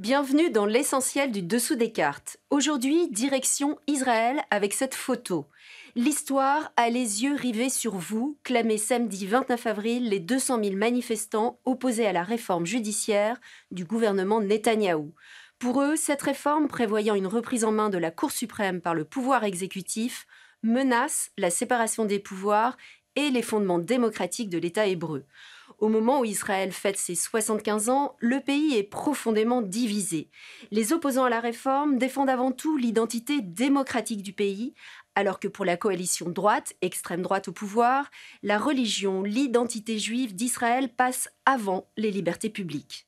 Bienvenue dans l'essentiel du dessous des cartes. Aujourd'hui, direction Israël avec cette photo. L'histoire a les yeux rivés sur vous, clamé samedi 29 avril les 200 000 manifestants opposés à la réforme judiciaire du gouvernement Netanyahou. Pour eux, cette réforme prévoyant une reprise en main de la Cour suprême par le pouvoir exécutif menace la séparation des pouvoirs et les fondements démocratiques de l'État hébreu. Au moment où Israël fête ses 75 ans, le pays est profondément divisé. Les opposants à la réforme défendent avant tout l'identité démocratique du pays, alors que pour la coalition droite, extrême droite au pouvoir, la religion, l'identité juive d'Israël passe avant les libertés publiques.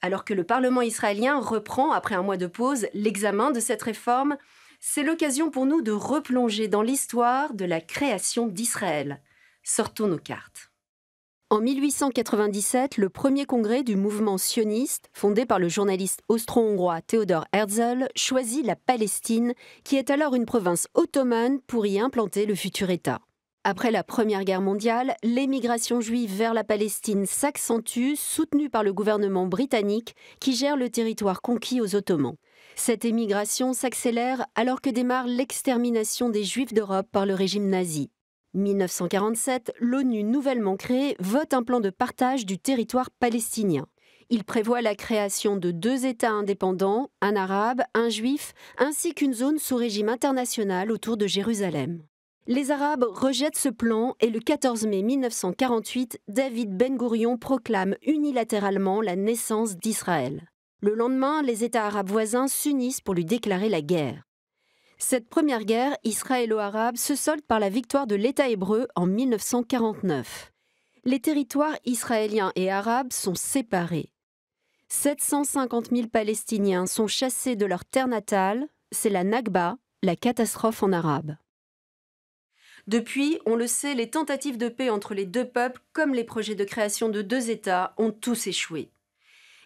Alors que le Parlement israélien reprend, après un mois de pause, l'examen de cette réforme, c'est l'occasion pour nous de replonger dans l'histoire de la création d'Israël. Sortons nos cartes. En 1897, le premier congrès du mouvement sioniste, fondé par le journaliste austro-hongrois Theodor Herzl, choisit la Palestine, qui est alors une province ottomane, pour y implanter le futur État. Après la Première Guerre mondiale, l'émigration juive vers la Palestine s'accentue, soutenue par le gouvernement britannique qui gère le territoire conquis aux Ottomans. Cette émigration s'accélère alors que démarre l'extermination des Juifs d'Europe par le régime nazi. 1947, l'ONU nouvellement créée vote un plan de partage du territoire palestinien. Il prévoit la création de deux États indépendants, un arabe, un juif, ainsi qu'une zone sous régime international autour de Jérusalem. Les Arabes rejettent ce plan et le 14 mai 1948, David Ben Gourion proclame unilatéralement la naissance d'Israël. Le lendemain, les États arabes voisins s'unissent pour lui déclarer la guerre. Cette première guerre israélo-arabe se solde par la victoire de l'État hébreu en 1949. Les territoires israéliens et arabes sont séparés. 750 000 Palestiniens sont chassés de leur terre natale. C'est la Nakba, la catastrophe en arabe. Depuis, on le sait, les tentatives de paix entre les deux peuples, comme les projets de création de deux États, ont tous échoué.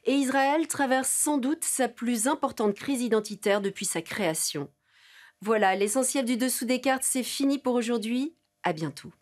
Et Israël traverse sans doute sa plus importante crise identitaire depuis sa création. Voilà, l'essentiel du dessous des cartes, c'est fini pour aujourd'hui. À bientôt.